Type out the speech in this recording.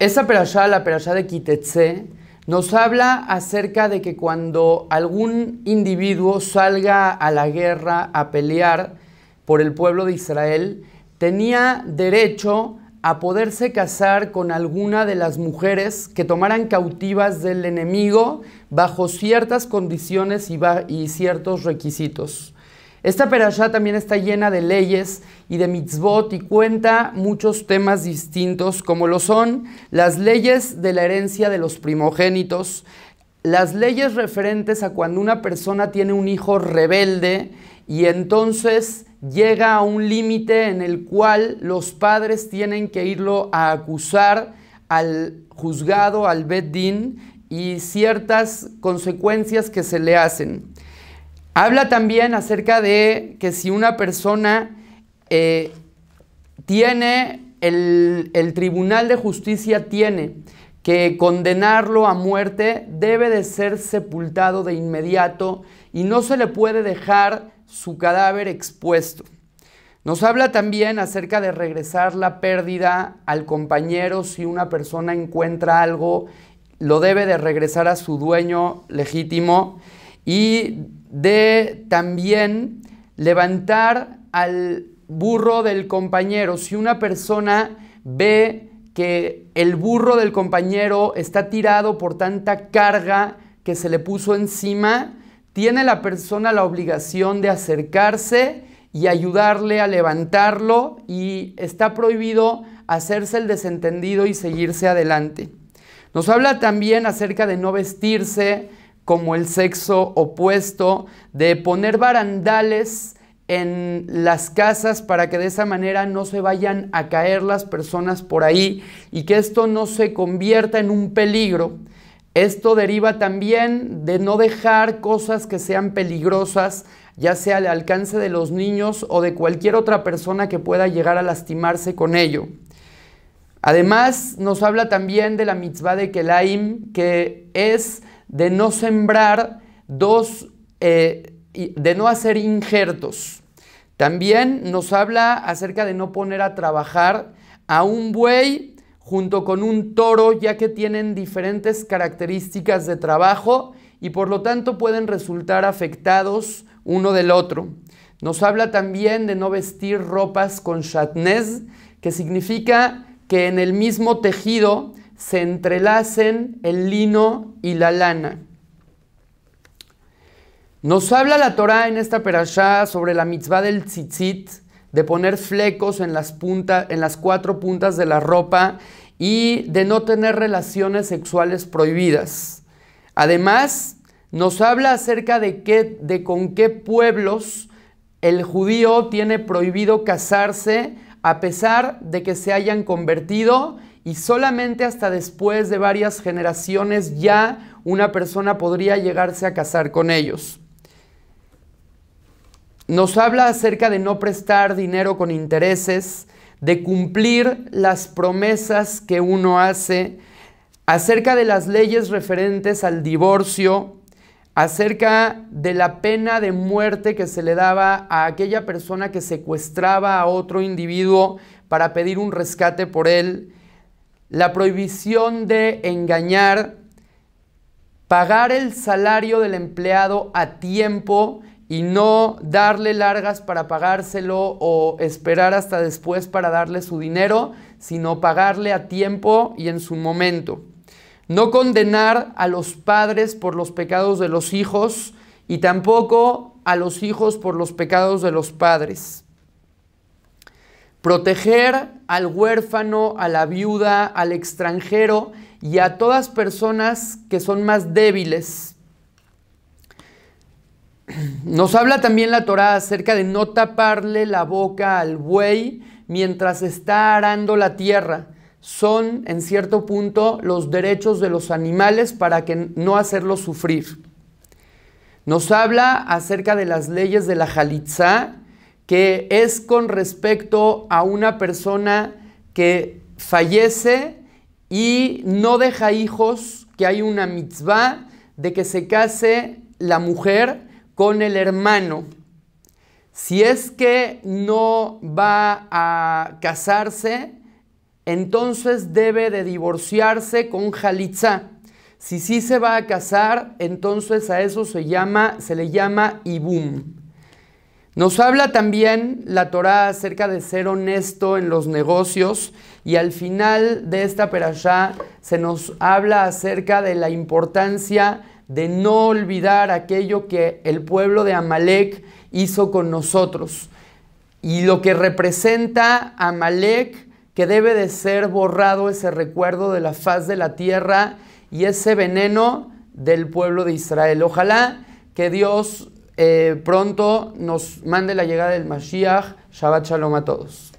Esa perashá, la perashá de Kitetse, nos habla acerca de que cuando algún individuo salga a la guerra a pelear por el pueblo de Israel, tenía derecho a poderse casar con alguna de las mujeres que tomaran cautivas del enemigo bajo ciertas condiciones y ciertos requisitos. Esta perashá también está llena de leyes y de mitzvot y cuenta muchos temas distintos como lo son las leyes de la herencia de los primogénitos, las leyes referentes a cuando una persona tiene un hijo rebelde y entonces llega a un límite en el cual los padres tienen que irlo a acusar al juzgado, al Din, y ciertas consecuencias que se le hacen. Habla también acerca de que si una persona eh, tiene, el, el Tribunal de Justicia tiene que condenarlo a muerte, debe de ser sepultado de inmediato y no se le puede dejar su cadáver expuesto. Nos habla también acerca de regresar la pérdida al compañero si una persona encuentra algo, lo debe de regresar a su dueño legítimo y de también levantar al burro del compañero. Si una persona ve que el burro del compañero está tirado por tanta carga que se le puso encima, tiene la persona la obligación de acercarse y ayudarle a levantarlo y está prohibido hacerse el desentendido y seguirse adelante. Nos habla también acerca de no vestirse como el sexo opuesto, de poner barandales en las casas para que de esa manera no se vayan a caer las personas por ahí y que esto no se convierta en un peligro. Esto deriva también de no dejar cosas que sean peligrosas, ya sea al alcance de los niños o de cualquier otra persona que pueda llegar a lastimarse con ello. Además, nos habla también de la mitzvah de Kelaim, que es de no sembrar dos, eh, de no hacer injertos. También nos habla acerca de no poner a trabajar a un buey junto con un toro, ya que tienen diferentes características de trabajo y por lo tanto pueden resultar afectados uno del otro. Nos habla también de no vestir ropas con chatnez, que significa que en el mismo tejido se entrelacen el lino y la lana. Nos habla la Torá en esta perashá sobre la mitzvah del tzitzit, de poner flecos en las, puntas, en las cuatro puntas de la ropa y de no tener relaciones sexuales prohibidas. Además, nos habla acerca de, qué, de con qué pueblos el judío tiene prohibido casarse a pesar de que se hayan convertido y solamente hasta después de varias generaciones ya una persona podría llegarse a casar con ellos. Nos habla acerca de no prestar dinero con intereses, de cumplir las promesas que uno hace, acerca de las leyes referentes al divorcio, acerca de la pena de muerte que se le daba a aquella persona que secuestraba a otro individuo para pedir un rescate por él, la prohibición de engañar, pagar el salario del empleado a tiempo y no darle largas para pagárselo o esperar hasta después para darle su dinero, sino pagarle a tiempo y en su momento. No condenar a los padres por los pecados de los hijos y tampoco a los hijos por los pecados de los padres. Proteger al huérfano, a la viuda, al extranjero y a todas personas que son más débiles. Nos habla también la Torá acerca de no taparle la boca al buey mientras está arando la tierra. Son, en cierto punto, los derechos de los animales para que no hacerlos sufrir. Nos habla acerca de las leyes de la Jalitzá que es con respecto a una persona que fallece y no deja hijos, que hay una mitzvah de que se case la mujer con el hermano. Si es que no va a casarse, entonces debe de divorciarse con Jalitza. Si sí se va a casar, entonces a eso se, llama, se le llama Ibum. Nos habla también la Torá acerca de ser honesto en los negocios y al final de esta perashá se nos habla acerca de la importancia de no olvidar aquello que el pueblo de Amalek hizo con nosotros y lo que representa Amalek que debe de ser borrado ese recuerdo de la faz de la tierra y ese veneno del pueblo de Israel. Ojalá que Dios eh, pronto nos mande la llegada del Mashiach. Shabbat Shalom a todos.